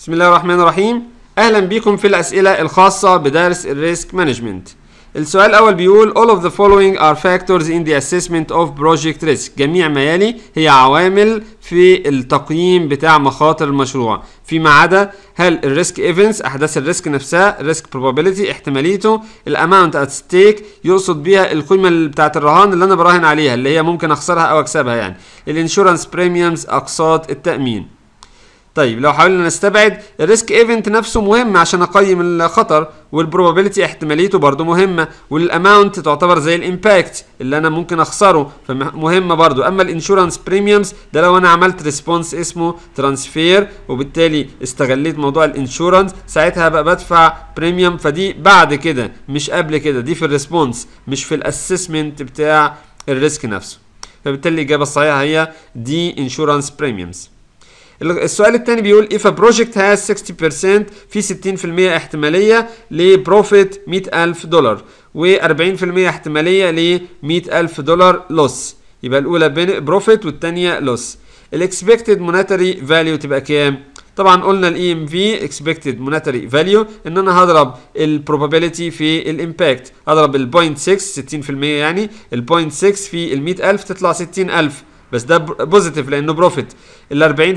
بسم الله الرحمن الرحيم اهلا بيكم في الاسئله الخاصه بدرس الريسك مانجمنت السؤال الاول بيقول all of the following are factors in the assessment of project risk جميع ما يلي هي عوامل في التقييم بتاع مخاطر المشروع فيما عدا هل الريسك ايفنتس احداث الريسك نفسها الريسك probability احتماليته الاماونت ات ستيك يقصد بيها القيمه بتاعه الرهان اللي انا براهن عليها اللي هي ممكن اخسرها او اكسبها يعني الانشورنس بريميومز اقساط التامين طيب لو حاولنا نستبعد الريسك ايفنت نفسه مهم عشان اقيم الخطر والبروبابيلتي احتماليته برضه مهمه والاماونت تعتبر زي الامباكت اللي انا ممكن اخسره فمهمه برضه اما الانشورنس بريميومز ده لو انا عملت ريسبونس اسمه ترانسفير وبالتالي استغليت موضوع الانشورنس ساعتها بقى بدفع بريميوم فدي بعد كده مش قبل كده دي في الريسبونس مش في الاسسمنت بتاع الريسك نفسه فبالتالي الاجابه الصحيحه هي دي انشورنس بريميومز السؤال الثاني بيقول if a project has 60% في 60% احتماليه لبروفيت 100000 دولار و40% احتماليه ل 100000 دولار لوس يبقى الاولى بروفيت والثانيه لوس الاكسبكتد مونيتري فاليو تبقى كام طبعا قلنا الاي ام في اكسبكتد مونيتري فاليو ان انا هضرب البروبابيلتي في الامباكت هضرب البوينت 6 60% يعني البوينت 6 في ال 100000 يعني تطلع 60000 بس ده بوزيتيف لانه بروفيت ال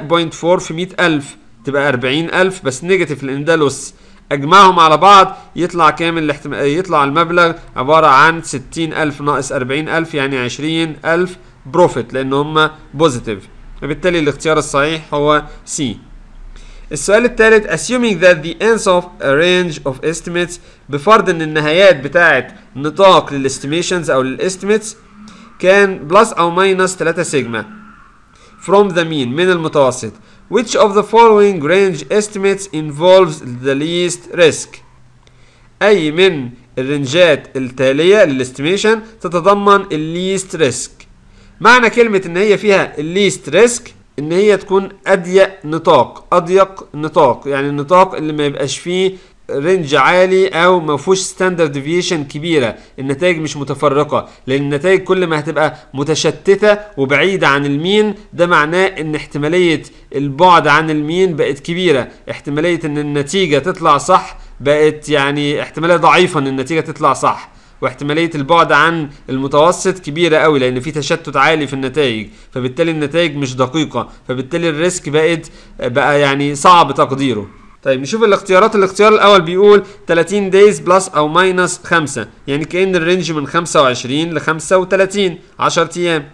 40% 0.4 4 في 100000 تبقى 40000 بس نيجاتيف لان ده لوس اجمعهم على بعض يطلع كام الاحتم... يطلع المبلغ عباره عن 60000 ناقص 40000 يعني 20000 بروفيت لان هم بوزيتيف فبالتالي الاختيار الصحيح هو سي السؤال الثالث assuming that the ends of a range of estimates بفرض ان النهايات بتاعه نطاق للاستيميشنز او للاستيميتس كان بلس او ماينس 3 سيجما from the mean من المتوسط which of the following range estimates involves the least risk أي من الرنجات التالية للاستيميشن تتضمن الليست ريسك معنى كلمة ان هي فيها الليست ريسك ان هي تكون اضيق نطاق اضيق نطاق يعني النطاق اللي ما يبقاش فيه رينج عالي او ما فيهوش ستاندرد ديفيشن كبيره النتائج مش متفرقه لان النتائج كل ما هتبقى متشتته وبعيده عن المين ده معناه ان احتماليه البعد عن المين بقت كبيره احتماليه ان النتيجه تطلع صح بقت يعني احتماليه ضعيفه ان النتيجه تطلع صح واحتماليه البعد عن المتوسط كبيره قوي لان في تشتت عالي في النتائج فبالتالي النتائج مش دقيقه فبالتالي الريسك بقت بقى يعني صعب تقديره طيب نشوف الاختيارات الاختيار الاول بيقول 30 دايز بلس او ماينس 5 يعني كان الرينج من 25 ل 35 10 ايام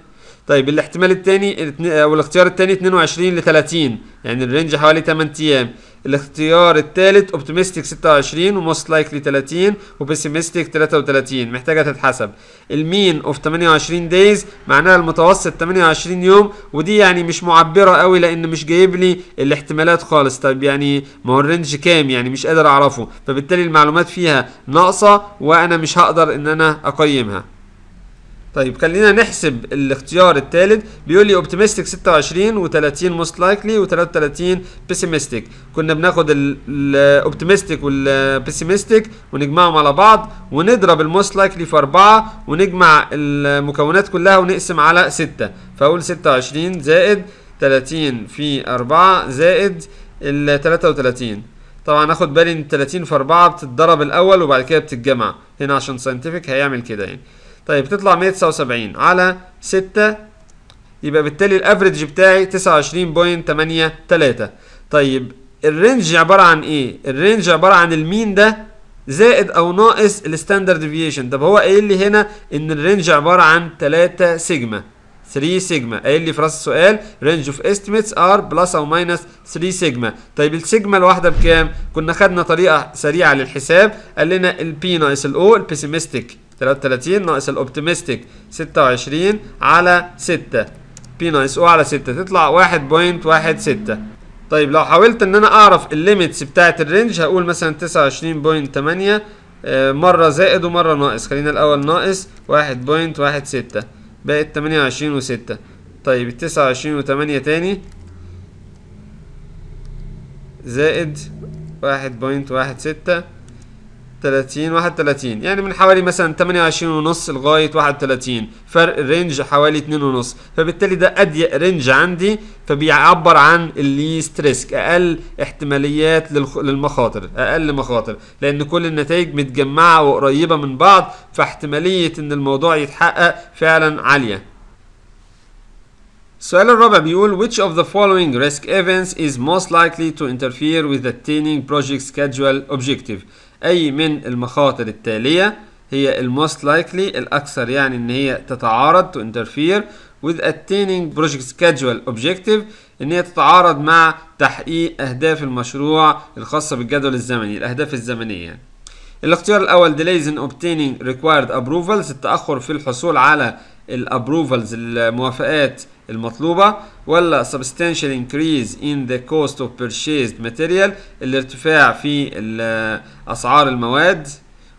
طيب الاحتمال الثاني او الاختيار الثاني 22 ل 30 يعني الرينج حوالي 8 ايام الاختيار الثالث اوبتيمستيك 26 وموست لايكلي 30 وبيسيمستيك 33 محتاجه تتحسب المين اوف 28 دايز معناها المتوسط 28 يوم ودي يعني مش معبره قوي لان مش جايب لي الاحتمالات خالص طب يعني ما هو الرينج كام يعني مش قادر اعرفه فبالتالي المعلومات فيها ناقصه وانا مش هقدر ان انا اقيمها طيب خلينا نحسب الاختيار الثالث بيقول لي اوبتيمستيك 26 و30 موست لايكلي و33 بيسيمستيك كنا بناخد الاوبتيمستيك والبيسيمستيك ونجمعهم على بعض ونضرب الموست لايكلي في 4 ونجمع المكونات كلها ونقسم على 6 فاقول 26 زائد 30 في 4 زائد ال 33 طبعا اخد بالي ان 30 في 4 بتتضرب الاول وبعد كده بتتجمع هنا عشان ساينتفك هيعمل كده يعني طيب تطلع 179 على 6 يبقى بالتالي الافريج بتاعي 29.83 طيب الرينج عباره عن ايه الرينج عباره عن المين ده زائد او ناقص الستاندرد ديفيشن طب هو قايل لي هنا ان الرينج عباره عن 3 سيجما 3 سيجما قايل لي في راس السؤال رينج اوف استيميتس ار بلس او ماينس 3 سيجما طيب السيجما الواحده بكام كنا خدنا طريقه سريعه للحساب قال لنا البي ناقص الاو البيسيمستيك 33 ناقص الاوبتيمستيك 26 على 6 بي ناقص او على 6 تطلع 1.16 طيب لو حاولت ان انا اعرف الليميتس بتاعه الرينج هقول مثلا 29.8 آه، مرة زائد ومرة ناقص خلينا الأول ناقص واحد واحد بقت 28 و6 طيب 29 و8 تاني زائد 1.16 واحد 30 31 يعني من حوالي مثلا 28 ونص لغايه 31 فرق رينج حوالي 2 ونص فبالتالي ده اضيق رينج عندي فبيعبر عن الليست ريسك اقل احتماليات للمخاطر اقل مخاطر لان كل النتائج متجمعه وقريبه من بعض فاحتماليه ان الموضوع يتحقق فعلا عاليه السؤال الرابع بيقول which of the following risk events is most likely to interfere with the attaining project schedule objective أي من المخاطر التالية هي الموست لايكلي الأكثر يعني إن هي تتعارض to interfere with attaining project schedule objective إن هي تتعارض مع تحقيق أهداف المشروع الخاصة بالجدول الزمني الأهداف الزمنية يعني. الاختيار الأول delays in obtaining required approvals التأخر في الحصول على الابروفلز الموافقات المطلوبة ولا substantial increase in the cost of purchased material الارتفاع في أسعار المواد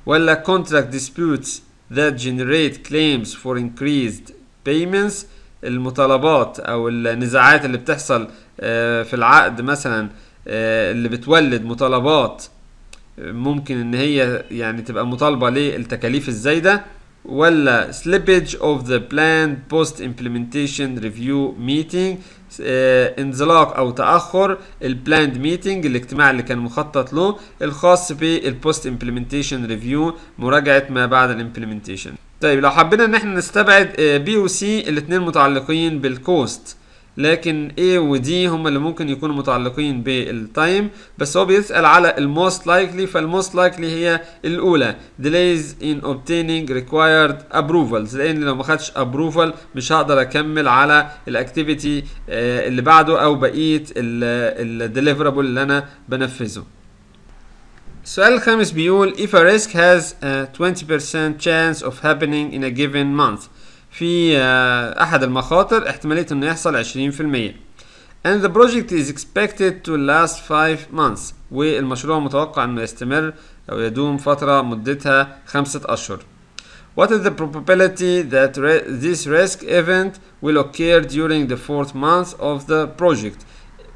ولا contract disputes that generate claims for increased payments المطالبات أو النزاعات اللي بتحصل آه، في العقد مثلا آه، اللي بتولد مطالبات ممكن ان هي يعني تبقى مطالبه للتكاليف الزايده ولا slippage of the planned post implementation review meeting آه انزلاق او تاخر البلاند ميتنج الاجتماع اللي كان مخطط له الخاص بالبوست امبلمنتيشن ريفيو مراجعه ما بعد الامبلمنتيشن طيب لو حبينا ان احنا نستبعد بي آه، او سي الاثنين متعلقين بالكوست لكن A و D هم اللي ممكن يكونوا متعلقين بالتايم بس هو بيسأل على الموست لايكلي فالموست لايكلي هي الأولى delays in obtaining required approvals لأن لو ما خدش approval مش هقدر أكمل على الأكتيفيتي آه، اللي بعده أو بقية الديليفرابل اللي أنا بنفذه. السؤال الخامس بيقول if a risk has a 20% chance of happening in a given month في أحد المخاطر احتمالية إنه يحصل 20% and the project is expected to last 5 months والمشروع متوقع إنه يستمر أو يدوم فترة مدتها خمسة أشهر What is the probability that this risk event will occur during the fourth month of the project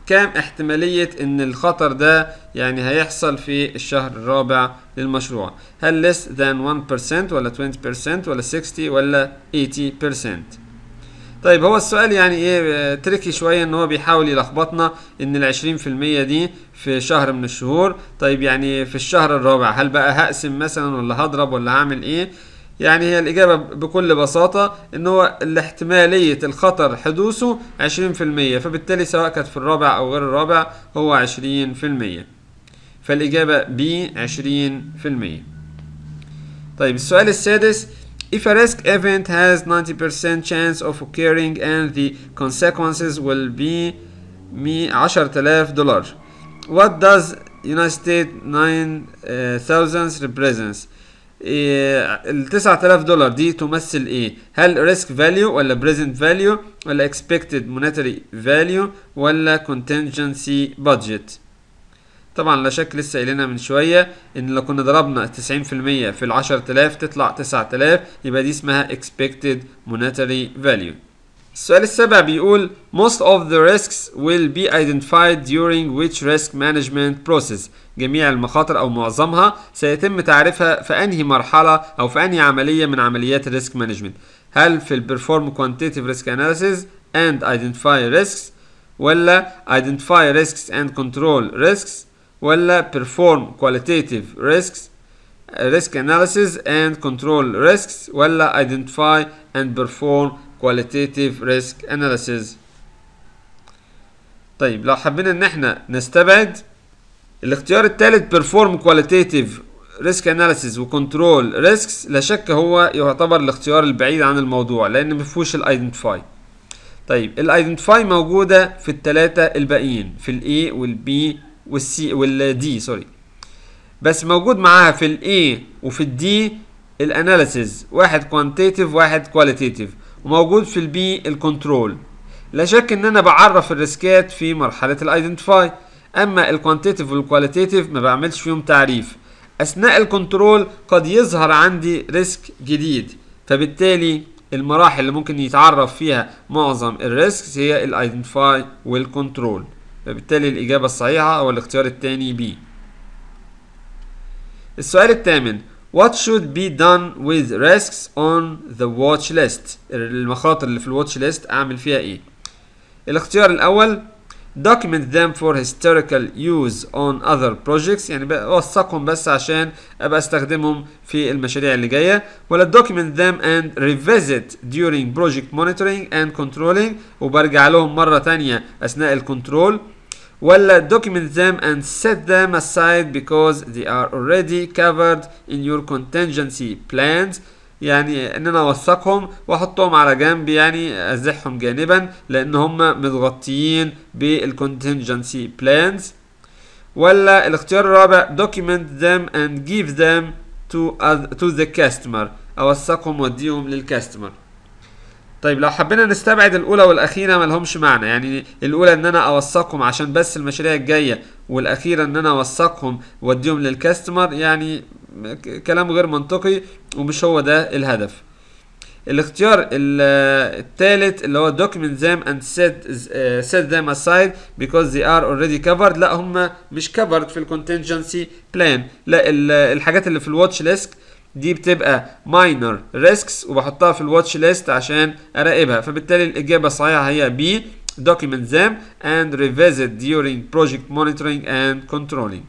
كام احتمالية ان الخطر ده يعني هيحصل في الشهر الرابع للمشروع هل less than 1% ولا 20% ولا 60 ولا 80% طيب هو السؤال يعني ايه تريكي شويه ان هو بيحاول يلخبطنا ان ال 20% دي في شهر من الشهور طيب يعني في الشهر الرابع هل بقى هقسم مثلا ولا هضرب ولا هعمل ايه يعني هي الإجابة بكل بساطة إن هو الاحتمالية الخطر حدوثه 20% فبالتالي سواء كانت في الرابع أو غير الرابع هو 20% فالإجابة في 20% طيب السؤال السادس If a risk event has 90% chance of occurring and the consequences will be me 10000 دولار What does United uh, States 9000 represents إيه، ال 9000 دولار دي تمثل ايه هل ريسك فاليو ولا بريزنت فاليو ولا اكسبكتد مونيتري فاليو ولا كونتنجنسي بادجت طبعا لا شك لسه قايلينها من شويه ان لو كنا ضربنا 90% في ال 10000 تطلع 9000 يبقى دي اسمها expected monetary value السؤال السابع بيقول most of the risks will be identified during which risk management process جميع المخاطر او معظمها سيتم تعريفها في انهي مرحله او في انهي عمليه من عمليات الريسك مانجمنت هل في البرفورم كوانتيتيف ريسك analysis اند ايدنتيفاي ريسكس ولا ايدنتيفاي ريسكس اند كنترول ريسكس ولا بيرفورم qualitative ريسكس ريسك analysis اند كنترول ريسكس ولا ايدنتيفاي اند بيرفورم qualitative risk analysis طيب لو حبينا ان احنا نستبعد الاختيار الثالث perform qualitative risk analysis وcontrol risks لا شك هو يعتبر الاختيار البعيد عن الموضوع لان فيهوش الايدنتيفاي طيب الايدنتيفاي موجودة في التلاتة الباقيين في الاي والبي والسي والدي سوري بس موجود معاها في الاي وفي الدي الاناليسز واحد كوانتيتيف واحد كواليتيتيف وموجود في البي الكنترول لا شك ان انا بعرف الريسكات في مرحله الايدنتيفاي اما الكوانتيتيف والكواليتيتيف ما بعملش فيهم تعريف اثناء الكنترول قد يظهر عندي ريسك جديد فبالتالي المراحل اللي ممكن يتعرف فيها معظم الريسك هي الايدنتيفاي والكنترول فبالتالي الاجابه الصحيحه هو الاختيار الثاني بي السؤال الثامن What should be done with risks on the watch list المخاطر اللي في الواتش list أعمل فيها إيه الاختيار الأول document them for historical use on other projects يعني بوثقهم بس عشان ابقى استخدمهم في المشاريع اللي جايه ولا document them and revisit during project monitoring and controlling وبرجع لهم مره تانية اثناء الكنترول ولا document them and set them aside because they are already covered in your contingency plans يعني ان انا اوثقهم واحطهم على جنب يعني ازحهم جانبا لان هم متغطيين بالcontingency plans ولا الاختيار الرابع document them and give them to to the customer اوثقهم واديهم للكاستمر طيب لو حبينا نستبعد الاولى والاخيره ملهمش معنى يعني الاولى ان انا اوثقهم عشان بس المشاريع الجايه والاخيره ان انا اوثقهم واديهم للكاستمر يعني كلام غير منطقي ومش هو ده الهدف الاختيار الثالث اللي هو document them and set آه، set them aside because they are already covered لا هم مش covered في contingency plan لا الحاجات اللي في الواتش ليست دي بتبقى ماينر ريسكس وبحطها في الواتش ليست عشان اراقبها فبالتالي الاجابه الصحيحه هي بي document them and revisit during project monitoring and controlling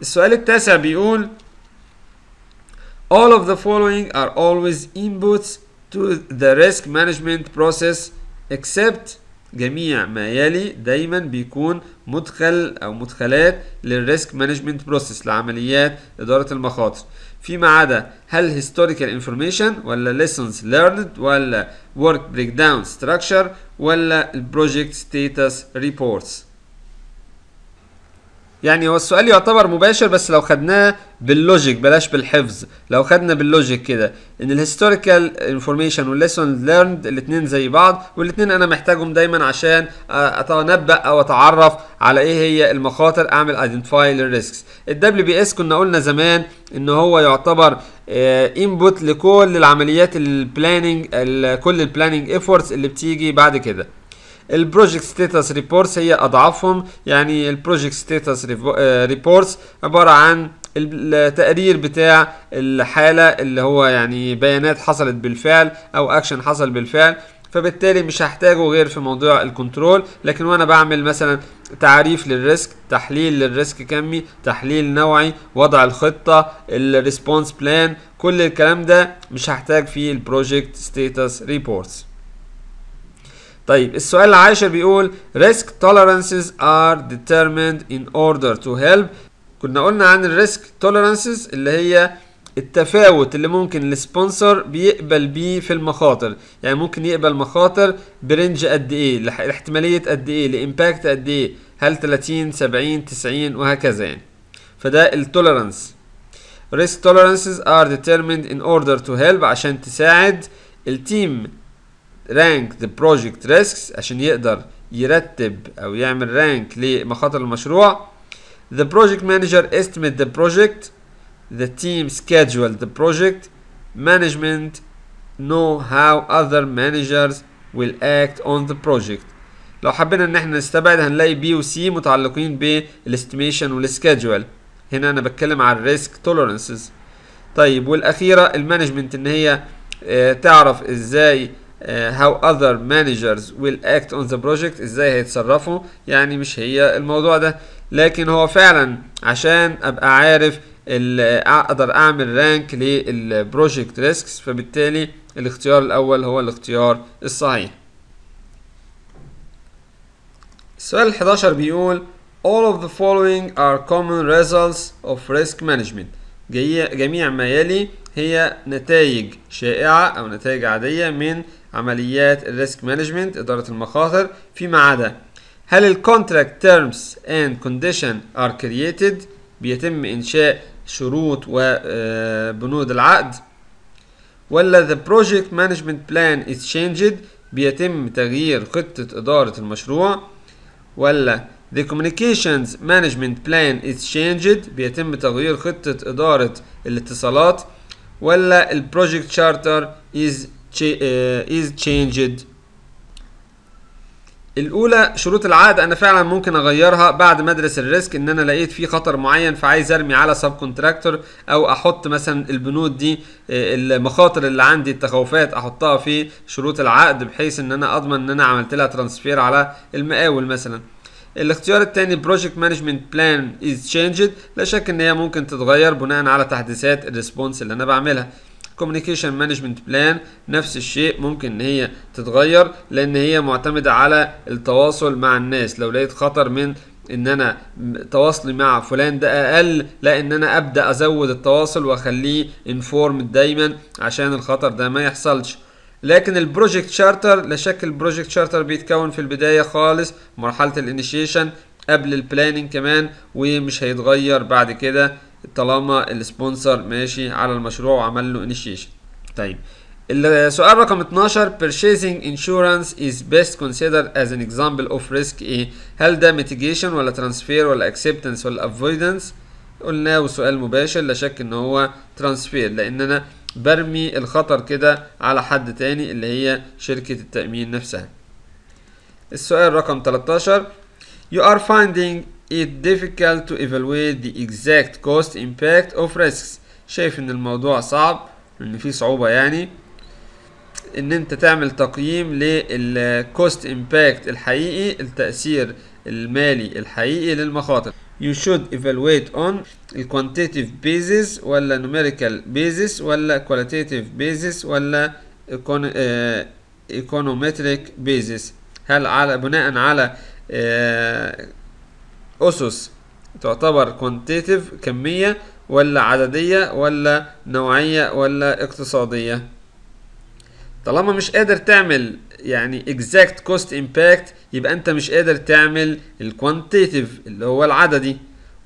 السؤال التاسع بيقول All of the following are always inputs to the risk management process except جميع ما يلي دايما بيكون مدخل او مدخلات للريسك مانجمنت بروسيس لعمليات اداره المخاطر فيما عدا هل historical information ولا lessons learned ولا work breakdown structure ولا project status reports يعني هو السؤال يعتبر مباشر بس لو خدناه باللوجيك بلاش بالحفظ لو خدنا باللوجيك كده ان الهيستوريكال انفورميشن والليسون ليرند الاثنين زي بعض والاثنين انا محتاجهم دايما عشان اتنبأ او اتعرف على ايه هي المخاطر اعمل ايدنتيفاي للريسكس الدبليو بي اس كنا قلنا زمان ان هو يعتبر انبوت آه، لكل العمليات البلاننج كل البلاننج ايفورتس اللي بتيجي بعد كده البروجكت ستيتس ريبورتس هي اضعافهم يعني البروجكت ستيتس آه، ريبورتس عباره عن التقرير بتاع الحاله اللي هو يعني بيانات حصلت بالفعل او اكشن حصل بالفعل فبالتالي مش هحتاجه غير في موضوع الكنترول لكن وانا بعمل مثلا تعريف للريسك تحليل للريسك كمي تحليل نوعي وضع الخطة الريسبونس بلان كل الكلام ده مش هحتاج فيه البروجكت ستيتس ريبورتس طيب السؤال العاشر بيقول risk tolerances are determined in order to help كنا قلنا عن الريسك tolerances اللي هي التفاوت اللي ممكن السبونسر بيقبل بيه في المخاطر يعني ممكن يقبل مخاطر برنج قد ايه لاحتماليه قد ايه لامباكت قد ايه هل 30 70 90 وهكذا يعني فده التولرانس risk tolerances are determined in order to help عشان تساعد التيم رانك ذا بروجكت ريسكس عشان يقدر يرتب او يعمل رانك لمخاطر المشروع the project manager estimate the project the team schedule the project management know how other managers will act on the project لو حبينا ان احنا نستبعد هنلاقي بي وسي متعلقين بالاستيميشن والسكيدجول هنا انا بتكلم على الريسك توليرنسز طيب والاخيره المانجمنت ان هي آه، تعرف ازاي Uh, how other managers will act on the project ازاي هيتصرفوا يعني مش هي الموضوع ده لكن هو فعلا عشان ابقى عارف اقدر اعمل رانك للبروجكت ريسكس فبالتالي الاختيار الاول هو الاختيار الصحيح السؤال 11 بيقول All of the following are common results of risk management جميع ما يلي هي نتائج شائعة أو نتائج عادية من عمليات الريسك مانجمنت إدارة المخاطر فيما عدا هل الكونتراكت تيرمز اند كونديشن ار كرييتد بيتم إنشاء شروط وبنود آه، العقد ولا ذا بروجكت مانجمنت بلان از changed بيتم تغيير خطة إدارة المشروع ولا The Communications Management Plan is changed بيتم تغيير خطة إدارة الاتصالات ولا ال Project Charter is Eh, is changed الاولى شروط العقد انا فعلا ممكن اغيرها بعد ما ادرس الريسك ان انا لقيت فيه خطر معين فعايز ارمي على سب كونتراكتور او احط مثلا البنود دي آه، المخاطر اللي عندي التخوفات احطها في شروط العقد بحيث ان انا اضمن ان انا عملت لها ترانسفير على المقاول مثلا الاختيار الثاني بروجكت مانجمنت بلان از تشينجد لا شك ان هي ممكن تتغير بناء على تحديثات الريسبونس اللي انا بعملها كوميونيكيشن مانجمنت بلان نفس الشيء ممكن ان هي تتغير لان هي معتمده على التواصل مع الناس لو لقيت خطر من ان انا تواصلي مع فلان ده اقل لا ان انا ابدا ازود التواصل واخليه انفورم دايما عشان الخطر ده ما يحصلش لكن البروجكت شارتر لا شك البروجكت شارتر بيتكون في البدايه خالص مرحله الانيشيشن قبل البلاننج كمان ومش هيتغير بعد كده طالما السبونسر ماشي على المشروع وعمل له انيشيشن طيب السؤال رقم 12 purchasing insurance is best considered as an example of risk ايه هل ده mitigation ولا transfer ولا acceptance ولا avoidance قلناه وسؤال مباشر لا شك ان هو transfer لان انا برمي الخطر كده على حد تاني اللي هي شركة التأمين نفسها السؤال رقم 13 You are finding it difficult to evaluate the exact cost impact of risks شايف ان الموضوع صعب ان في صعوبة يعني ان انت تعمل تقييم للكوست امباكت الحقيقي التأثير المالي الحقيقي للمخاطر you should evaluate on quantitative basis ولا numerical basis ولا qualitative basis ولا econometric basis هل على بناء على أسس تعتبر كوانتيتيف كمية ولا عددية ولا نوعية ولا اقتصادية طالما مش قادر تعمل يعني exact cost impact يبقى انت مش قادر تعمل الكوانتيتيف اللي هو العددي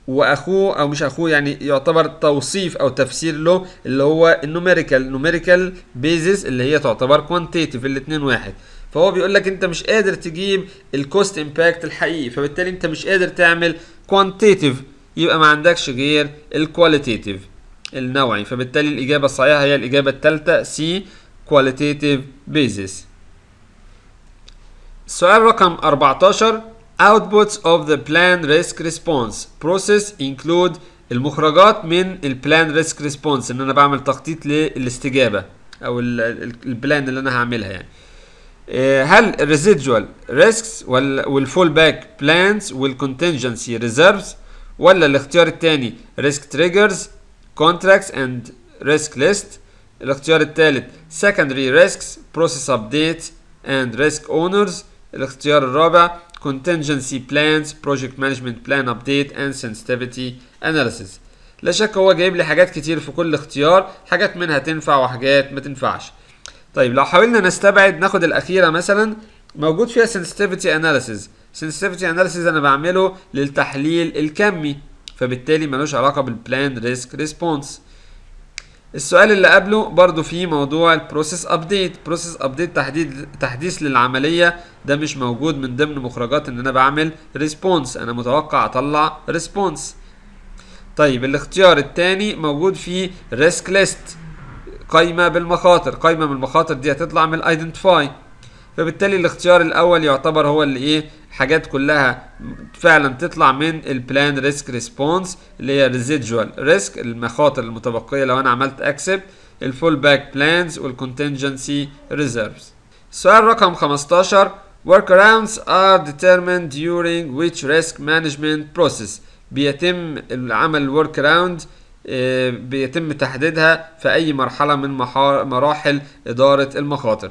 واخوه او مش اخوه يعني يعتبر توصيف او تفسير له اللي هو النوميريكال نوميريكال بيزس اللي هي تعتبر كوانتيتيف الاتنين واحد فهو بيقول لك انت مش قادر تجيب الكوست امباكت الحقيقي فبالتالي انت مش قادر تعمل كوانتيتيف يبقى ما عندكش غير الكواليتيتيف النوعي فبالتالي الاجابه الصحيحه هي الاجابه الثالثه سي كواليتيتيف بيزس السؤال رقم 14 outputs of the plan risk response process include المخرجات من البلان ريسك ريسبونس ان انا بعمل تخطيط للاستجابه او البلان اللي انا هعملها يعني إيه، هل الريزيدوال ريسكس والفول باك بلانز والكونتنجنسي ريزيرفز ولا الاختيار الثاني ريسك تريجرز كونتراكتس اند ريسك ليست الاختيار الثالث secondary risks process update and risk owners الاختيار الرابع contingency plans project management plan update and sensitivity analysis لا شك هو جايب لي حاجات كتير في كل اختيار حاجات منها تنفع وحاجات ما تنفعش طيب لو حاولنا نستبعد ناخد الاخيره مثلا موجود فيها sensitivity analysis sensitivity analysis انا بعمله للتحليل الكمي فبالتالي ملوش علاقه بالبلان ريسك ريسبونس السؤال اللي قبله برضو فيه موضوع البروسيس ابديت بروسيس ابديت تحديد تحديث للعمليه ده مش موجود من ضمن مخرجات ان انا بعمل ريسبونس انا متوقع اطلع ريسبونس طيب الاختيار الثاني موجود فيه ريسك ليست قايمة بالمخاطر قايمة من المخاطر دي هتطلع من الايدنتيفاي فبالتالي الاختيار الاول يعتبر هو اللي ايه حاجات كلها فعلا تطلع من البلان ريسك ريسبونس اللي هي ريزيدوال ريسك المخاطر المتبقيه لو انا عملت اكسبت الفول باك بلانز والكونتنجنسي ريزيرفز السؤال رقم 15 workarounds are determined during which risk management process بيتم العمل workaround بيتم تحديدها في أي مرحلة من مراحل إدارة المخاطر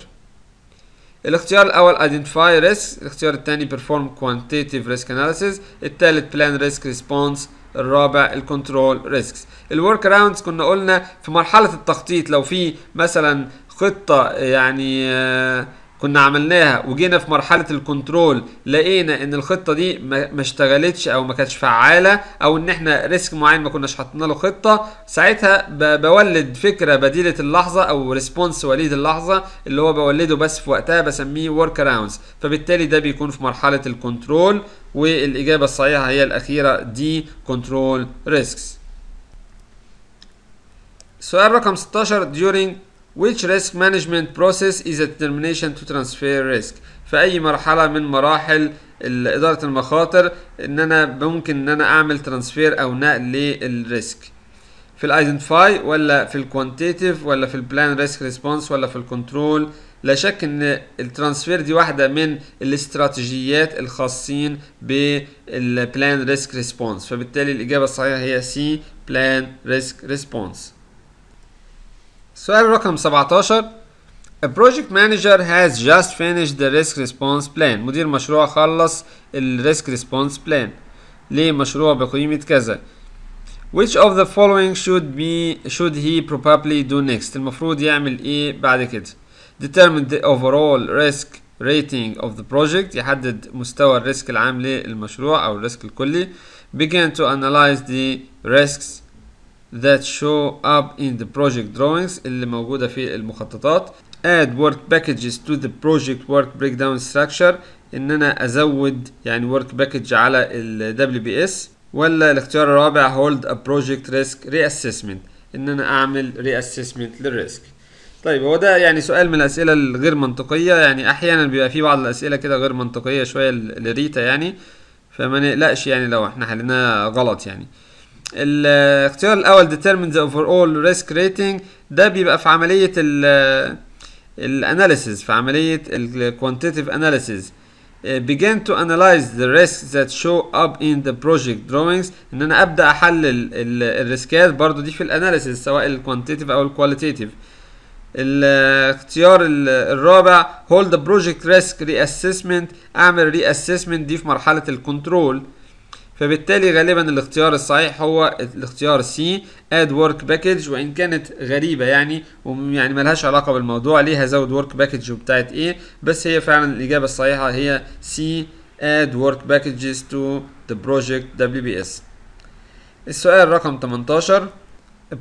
الاختيار الأول Identify Risk الاختيار الثاني Perform Quantitative Risk Analysis الثالث Plan Risk Response الرابع الكنترول Risks الورك Workarounds كنا قلنا في مرحلة التخطيط لو في مثلا خطة يعني آه كنا عملناها وجينا في مرحله الكنترول لقينا ان الخطه دي ما اشتغلتش او ما كانتش فعاله او ان احنا ريسك معين ما كناش حاطين له خطه ساعتها بولد فكره بديله اللحظه او ريسبونس وليد اللحظه اللي هو بولده بس في وقتها بسميه ورك اراوندز فبالتالي ده بيكون في مرحله الكنترول والاجابه الصحيحه هي الاخيره دي كنترول ريسكس سؤال رقم 16 during which risk management process is a determination to transfer risk في اي مرحله من مراحل اداره المخاطر ان انا ممكن ان انا اعمل ترانسفير او نقل للريسك في الايدنتيفاي ولا في الكوانتيتيف ولا في البلان ريسك ريسبونس ولا في الكنترول لا شك ان الترانسفير دي واحده من الاستراتيجيات الخاصين بالبلان ريسك ريسبونس فبالتالي الاجابه الصحيحه هي سي بلان ريسك ريسبونس سؤال رقم 17 A project manager has just finished the risk response plan مدير مشروع خلص ال response plan ليه لمشروع بقيمة كذا Which of the following should be should he probably do next المفروض يعمل ايه بعد كده Determine the overall risk rating of the project يحدد مستوى الريسك العام للمشروع او الريسك الكلي Begin to analyze the risks that show up in the project drawings اللي موجودة في المخططات add work packages to the project work breakdown structure ان انا ازود يعني work package على ال WBS ولا الاختيار الرابع hold a project risk reassessment ان انا اعمل reassessment للريسك طيب هو ده يعني سؤال من الاسئله الغير منطقيه يعني احيانا بيبقى في بعض الاسئله كده غير منطقيه شويه لريتا يعني فما نقلقش يعني لو احنا حليناها غلط يعني الاختيار الاول determines the overall risk rating ده بيبقى في عملية ال الاناليسيز في عملية quantitative analysis begin to analyze the risks that show up in the project drawings ان انا ابدا احلل الريسكات برضو دي في الاناليسيز سواء quantitative او qualitative الاختيار الرابع hold the project risk reassessment اعمل reassessment دي في مرحلة الكنترول فبالتالي غالبا الاختيار الصحيح هو الاختيار سي اد ورك باكج وان كانت غريبه يعني ويعني ملهاش علاقه بالموضوع ليها زود ورك باكج وبتاعت ايه بس هي فعلا الاجابه الصحيحه هي سي اد ورك باكجز تو ذا بروجكت دبليو بي اس السؤال رقم 18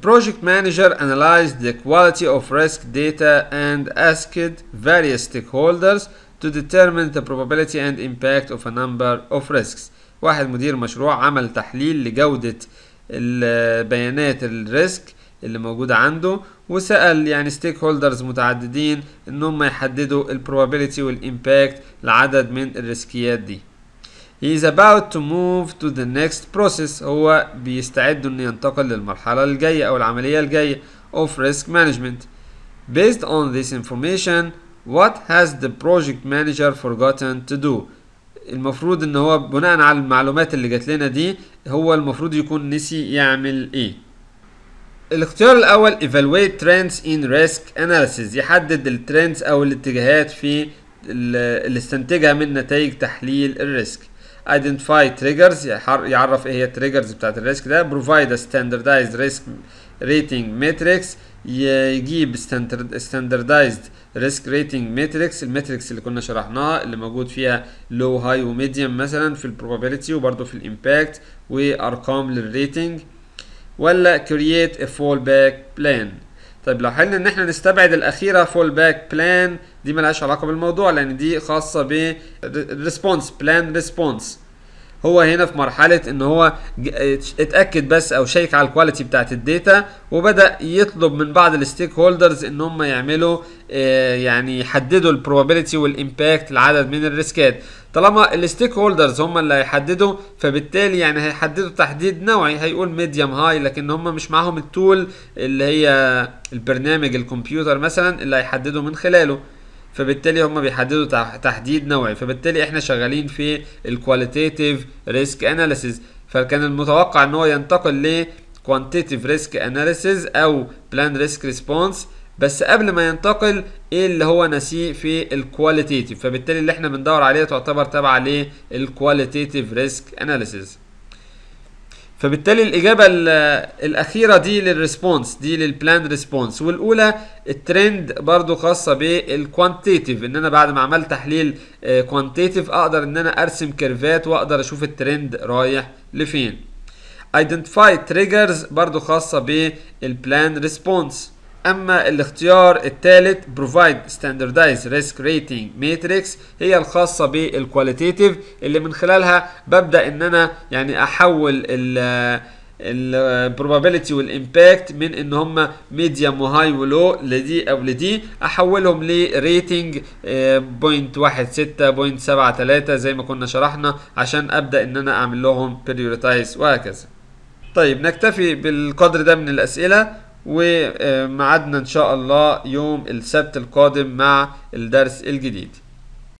project manager analyzed the quality of risk data and asked various stakeholders to determine the probability and impact of a number of risks. واحد مدير مشروع عمل تحليل لجودة البيانات الريسك اللي موجودة عنده وسأل يعني ستيك هولدرز متعددين ان هم يحددوا البروبابيلتي والامباكت لعدد من الريسكيات دي He is about to move to the next process هو بيستعد انه ينتقل للمرحلة الجاية او العملية الجاية of risk management Based on this information what has the project manager forgotten to do المفروض ان هو بناء على المعلومات اللي جات لنا دي هو المفروض يكون نسي يعمل ايه الاختيار الاول evaluate trends in risk analysis يحدد الترندز او الاتجاهات في اللي استنتجها من نتائج تحليل الريسك identify triggers يعرف ايه هي التريجرز بتاعت الريسك ده provide a standardized risk rating matrix يجيب ستاندردايزد ريسك ريتنج ماتريكس الماتريكس اللي كنا شرحناها اللي موجود فيها لو هاي وميديوم مثلا في البروبابيلتي وبرده في الامباكت وارقام للريتنج ولا كرييت ا فول باك بلان طيب لو حلنا ان احنا نستبعد الاخيره فول باك بلان دي ملهاش علاقه بالموضوع لان دي خاصه ب response بلان ريسبونس هو هنا في مرحله ان هو اتاكد بس او شيك على الكواليتي بتاعت الداتا وبدا يطلب من بعض الستيك هولدرز ان هم يعملوا آه، يعني يحددوا البروبابيلتي والامباكت لعدد من الريسكات طالما الستيك هولدرز هم اللي هيحددوا فبالتالي يعني هيحددوا تحديد نوعي هيقول ميديوم هاي لكن هم مش معاهم التول اللي هي البرنامج الكمبيوتر مثلا اللي هيحددوا من خلاله فبالتالي هم بيحددوا تحديد نوعي فبالتالي احنا شغالين في الكواليتيف ريسك اناليسيز فكان المتوقع ان هو ينتقل كوانتيتيف ريسك اناليسيز او بلان ريسك ريسبونس بس قبل ما ينتقل ايه اللي هو نسيه في الكواليتيف فبالتالي اللي احنا بندور عليه تعتبر تابعه للكواليتيف ريسك اناليسيز فبالتالي الاجابه الاخيره دي للريسبونس دي للبلاند ريسبونس والاولى الترند برضو خاصه بالكوانتيتيف ان انا بعد ما عملت تحليل كوانتيتيف آه، اقدر ان انا ارسم كيرفات واقدر اشوف الترند رايح لفين identify triggers برضو خاصه بالبلاند ريسبونس أما الاختيار الثالث Provide Standardized Risk Rating Matrix هي الخاصة بالكواليتيف اللي من خلالها ببدأ إن أنا يعني أحول ال البروبابيلتي والامباكت من ان هم ميديوم وهاي ولو لدي او لدي احولهم لريتنج بوينت آه، واحد ستة بوينت سبعة تلاتة زي ما كنا شرحنا عشان ابدا ان انا اعمل لهم بريورتايز وهكذا طيب نكتفي بالقدر ده من الاسئله وميعادنا ان شاء الله يوم السبت القادم مع الدرس الجديد